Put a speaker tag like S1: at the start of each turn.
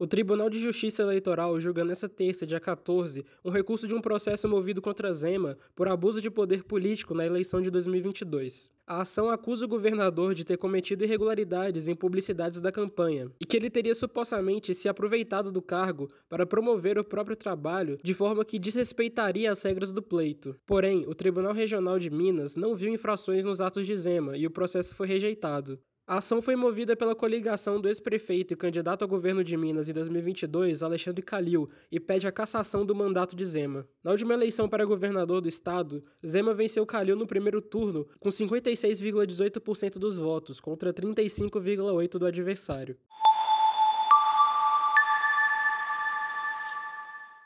S1: O Tribunal de Justiça Eleitoral julga nesta terça, dia 14, um recurso de um processo movido contra Zema por abuso de poder político na eleição de 2022. A ação acusa o governador de ter cometido irregularidades em publicidades da campanha e que ele teria supostamente se aproveitado do cargo para promover o próprio trabalho de forma que desrespeitaria as regras do pleito. Porém, o Tribunal Regional de Minas não viu infrações nos atos de Zema e o processo foi rejeitado. A ação foi movida pela coligação do ex-prefeito e candidato ao governo de Minas em 2022, Alexandre Calil, e pede a cassação do mandato de Zema. Na última eleição para governador do estado, Zema venceu Calil no primeiro turno com 56,18% dos votos, contra 35,8% do adversário.